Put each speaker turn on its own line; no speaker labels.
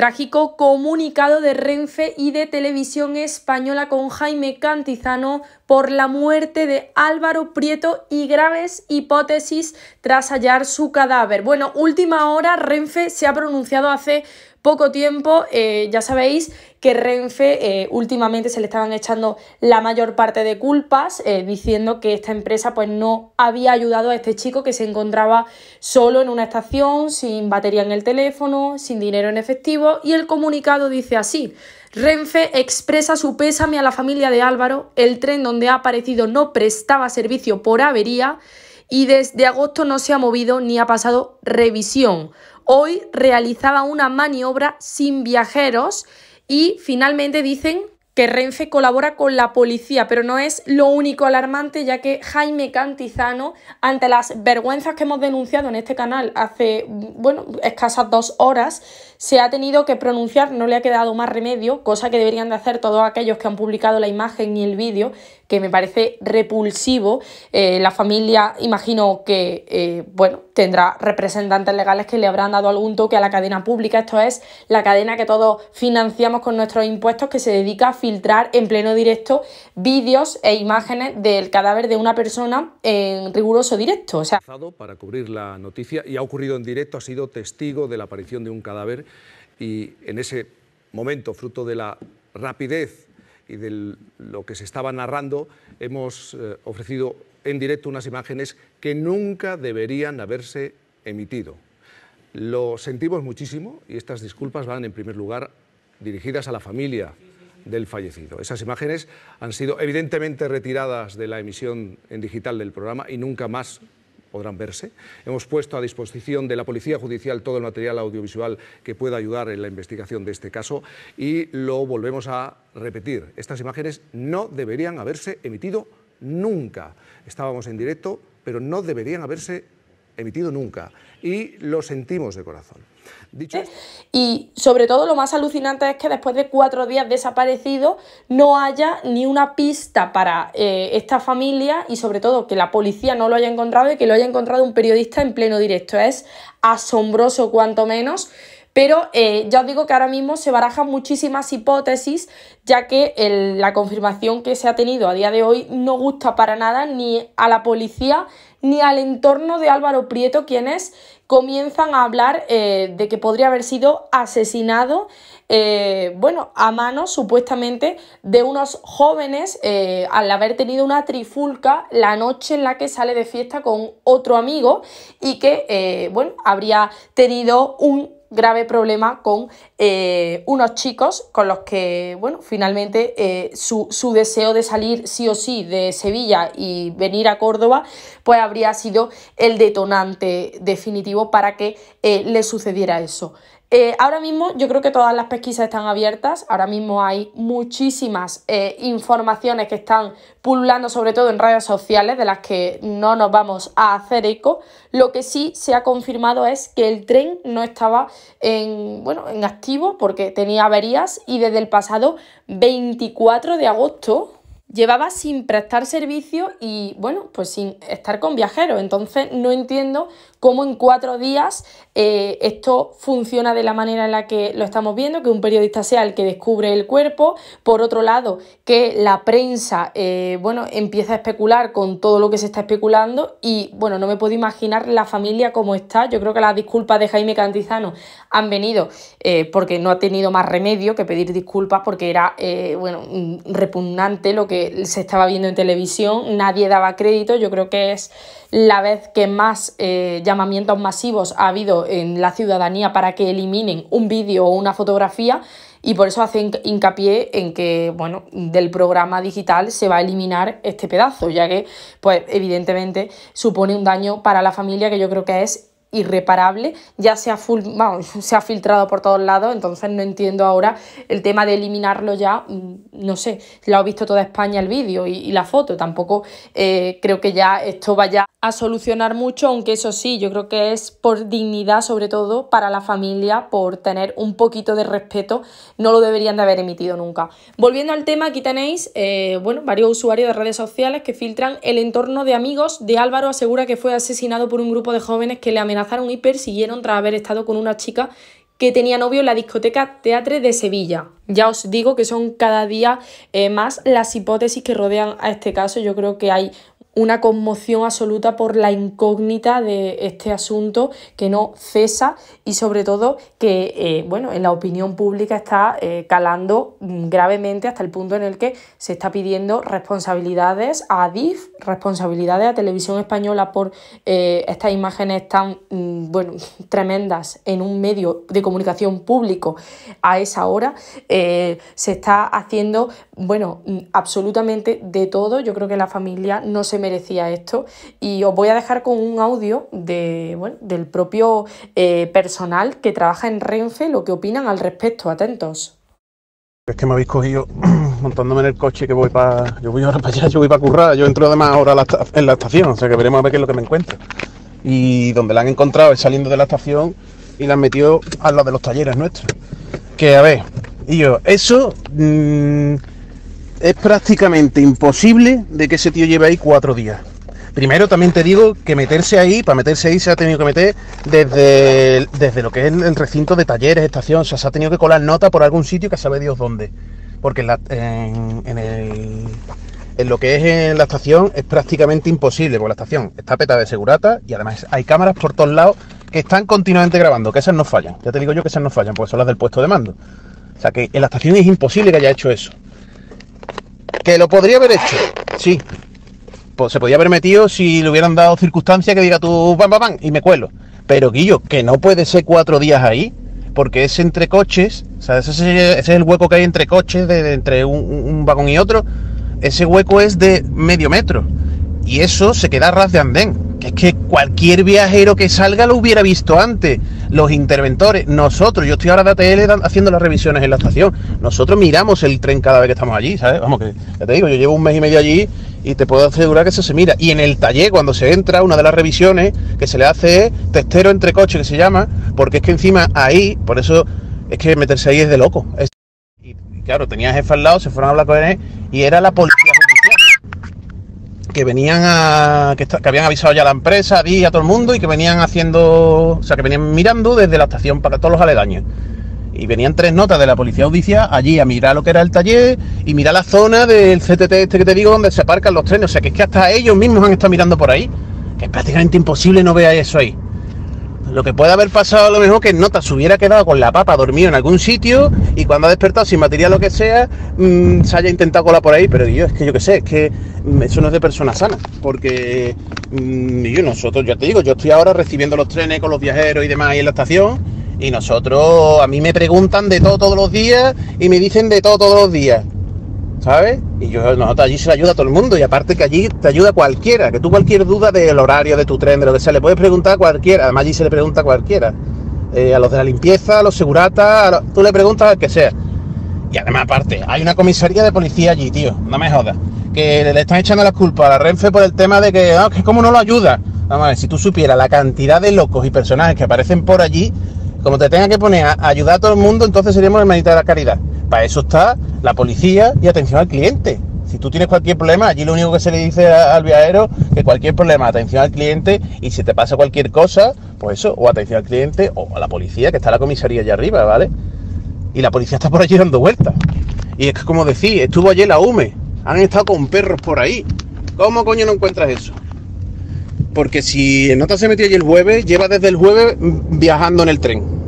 Trágico comunicado de Renfe y de Televisión Española con Jaime Cantizano por la muerte de Álvaro Prieto y graves hipótesis tras hallar su cadáver. Bueno, última hora, Renfe se ha pronunciado hace poco tiempo. Eh, ya sabéis que Renfe eh, últimamente se le estaban echando la mayor parte de culpas, eh, diciendo que esta empresa pues, no había ayudado a este chico que se encontraba solo en una estación, sin batería en el teléfono, sin dinero en efectivo, y el comunicado dice así. Renfe expresa su pésame a la familia de Álvaro, el tren donde ha aparecido no prestaba servicio por avería y desde agosto no se ha movido ni ha pasado revisión hoy realizaba una maniobra sin viajeros y finalmente dicen que Renfe colabora con la policía, pero no es lo único alarmante, ya que Jaime Cantizano, ante las vergüenzas que hemos denunciado en este canal hace, bueno, escasas dos horas, se ha tenido que pronunciar, no le ha quedado más remedio, cosa que deberían de hacer todos aquellos que han publicado la imagen y el vídeo, que me parece repulsivo. Eh, la familia, imagino que, eh, bueno, tendrá representantes legales que le habrán dado algún toque a la cadena pública, esto es la cadena que todos financiamos con nuestros impuestos, que se dedica a filtrar en pleno directo vídeos e imágenes del cadáver de una persona en riguroso directo. Para cubrir
la noticia y ha ocurrido en directo, ha sido testigo de la aparición de un cadáver y en ese momento, fruto de la rapidez y de lo que se estaba narrando, hemos eh, ofrecido en directo unas imágenes que nunca deberían haberse emitido. Lo sentimos muchísimo y estas disculpas van en primer lugar dirigidas a la familia del fallecido. Esas imágenes han sido evidentemente retiradas de la emisión en digital del programa y nunca más podrán verse. Hemos puesto a disposición de la Policía Judicial todo el material audiovisual que pueda ayudar en la investigación de este caso y lo volvemos a repetir. Estas imágenes no deberían haberse emitido nunca. Estábamos en directo, pero no deberían haberse emitido nunca y lo sentimos de corazón.
Eh, y sobre todo lo más alucinante es que después de cuatro días desaparecido no haya ni una pista para eh, esta familia y sobre todo que la policía no lo haya encontrado y que lo haya encontrado un periodista en pleno directo. Es asombroso cuanto menos. Pero eh, ya os digo que ahora mismo se barajan muchísimas hipótesis, ya que la confirmación que se ha tenido a día de hoy no gusta para nada ni a la policía ni al entorno de Álvaro Prieto, quienes comienzan a hablar eh, de que podría haber sido asesinado, eh, bueno, a mano supuestamente de unos jóvenes al haber tenido una trifulca la noche en la que sale de fiesta con otro amigo y que, bueno, habría tenido un grave problema con eh, unos chicos con los que, bueno, finalmente eh, su, deseo de salir sí o sí de Sevilla y venir a Córdoba, pues habría sido el detonante definitivo para que eh, le sucediera eso. Eh, ahora mismo yo creo que todas las pesquisas están abiertas, ahora mismo hay muchísimas eh, informaciones que están pululando sobre todo en redes sociales de las que no nos vamos a hacer eco. Lo que sí se ha confirmado es que el tren no estaba en, bueno, en activo porque tenía averías y desde el pasado 24 de agosto, llevaba sin prestar servicio y bueno, pues sin estar con viajeros. Entonces no entiendo cómo en cuatro días eh, esto funciona de la manera en la que lo estamos viendo, que un periodista sea el que descubre el cuerpo, por otro lado, que la prensa eh, bueno, empieza a especular con todo lo que se está especulando y bueno, no me puedo imaginar la familia como está. Yo creo que las disculpas de Jaime Cantizano han venido eh, porque no ha tenido más remedio que pedir disculpas porque era bueno, mm, repugnante lo que se estaba viendo en televisión, nadie daba crédito, yo creo que es la vez que más eh, llamamientos masivos ha habido en la ciudadanía para que eliminen un vídeo o una fotografía y por eso hacen hincapié en que, bueno, del programa digital se va a eliminar este pedazo, ya que, pues, evidentemente supone un daño para la familia que yo creo que es irreparable, ya se ha, full, se ha filtrado por todos lados, entonces no entiendo ahora el tema de eliminarlo ya, mm, no sé, lo ha visto toda España el vídeo y, la foto, tampoco eh, creo que ya esto vaya a solucionar mucho, aunque eso sí, yo creo que es por dignidad sobre todo para la familia, por tener un poquito de respeto, no lo deberían de haber emitido nunca. Volviendo al tema, aquí tenéis eh, bueno, varios usuarios de redes sociales que filtran el entorno de amigos de Álvaro asegura que fue asesinado por un grupo de jóvenes que le amenazaron y persiguieron tras haber estado con una chica que tenía novio en la discoteca Teatre de Sevilla. Ya os digo que son cada día eh, más las hipótesis que rodean a este caso. Yo creo que hay una conmoción absoluta por la incógnita de este asunto que no cesa y sobre todo que eh, bueno, en la opinión pública está eh, calando gravemente hasta el punto en el que se está pidiendo responsabilidades a DIF, responsabilidades a Televisión Española por eh, estas imágenes tan mm, bueno, tremendas en un medio de comunicación público a esa hora. se está haciendo bueno, mm, absolutamente de todo. Yo creo que la familia no se merecía esto. Y os voy a dejar con un audio de, bueno, del propio eh, personal que trabaja en Renfe, lo que opinan al respecto. Atentos.
Es que me habéis cogido montándome en el coche que voy para. Yo voy ahora para allá, yo voy para currar. Yo entro además ahora en la estación, o sea que veremos a ver qué es lo que me encuentro. Y donde la han encontrado es saliendo de la estación y la han metido a la de los talleres nuestros. Que a ver, y yo, eso. Mm, es prácticamente imposible de que ese tío lleve ahí cuatro días. Primero también te digo que meterse ahí, para meterse ahí se ha tenido que meter desde, desde lo que es el recinto de talleres, estación, o sea, se ha tenido que colar nota por algún sitio que sabe Dios dónde. Porque en, en lo que es en la estación es prácticamente imposible, porque la estación está petada de segurata y además hay cámaras por todos lados que están continuamente grabando, que esas no fallan. Ya te digo yo que esas no fallan, porque son las del puesto de mando. O sea que en la estación es imposible que haya hecho eso lo podría haber hecho, sí. se podía haber metido si le hubieran dado circunstancias que diga tú, bam, bam, y me cuelo. Pero Guillo, que no puede ser cuatro días ahí, porque es entre coches, o sea, ese es, el hueco que hay entre coches, de, entre un, vagón y otro. Ese hueco es de medio metro. Y eso se queda a ras de andén que es que cualquier viajero que salga lo hubiera visto antes. Los interventores, nosotros, yo estoy ahora de ATL haciendo las revisiones en la estación, nosotros miramos el tren cada vez que estamos allí, ¿sabes? Vamos, que ya te digo, yo llevo un mes y medio allí y te puedo asegurar que eso se mira. Y en el taller, cuando se entra, una de las revisiones que se le hace es testero entre coches, que se llama, porque es que encima ahí, por eso es que meterse ahí es de loco. y claro, tenía jefe al lado, se fueron a hablar con él y era la policía que venían a. Que, habían avisado ya a la empresa, a a todo el mundo, y que venían haciendo. O sea, que venían mirando desde la estación para todos los aledaños. Y venían tres notas de la policía audicia allí a mirar lo que era el taller y mirar la zona del CTT este que te digo donde se aparcan los trenes. O sea, que es que hasta ellos mismos han estado mirando por ahí. Que es prácticamente imposible no vea eso ahí. Lo que puede haber pasado a lo mismo que nota, se hubiera quedado con la papa dormido en algún sitio y cuando ha despertado sin material lo que sea, mm, se haya intentado colar por ahí, pero yo es que yo qué sé, es que mm, eso no es de persona sana, porque mm, yo nosotros, yo te digo, yo estoy ahora recibiendo los trenes con los viajeros y demás ahí en la estación y nosotros, a mí me preguntan de todo todos los días y me dicen de todo todos los días. ¿sabes? Y yo, nosotros allí se le ayuda a todo el mundo y aparte que allí te ayuda cualquiera, que tú cualquier duda del horario de tu tren, de lo que sea, le puedes preguntar a cualquiera, además allí se le pregunta a cualquiera, eh, a los de la limpieza, a los seguratas, tú le preguntas al que sea. Y además aparte, hay una comisaría de policía allí, tío, no me jodas, que le están echando las culpas a la Renfe por el tema de que, ah, que no lo ayuda. Vamos a ver, si tú supieras la cantidad de locos y personajes que aparecen por allí, como te tenga que poner a ayudar a todo el mundo, entonces seríamos hermanitas de la caridad. Para eso está la policía y atención al cliente. Si tú tienes cualquier problema, allí lo único que se le dice al viajero que cualquier problema, atención al cliente y si te pasa cualquier cosa, pues eso, o atención al cliente o a la policía, que está la comisaría allá arriba, ¿vale? Y la policía está por allí dando vueltas. Y es como decía, estuvo allí la UME, han estado con perros por ahí. ¿Cómo coño no encuentras eso? Porque si no te has metido allí el jueves, lleva desde el jueves viajando en el tren.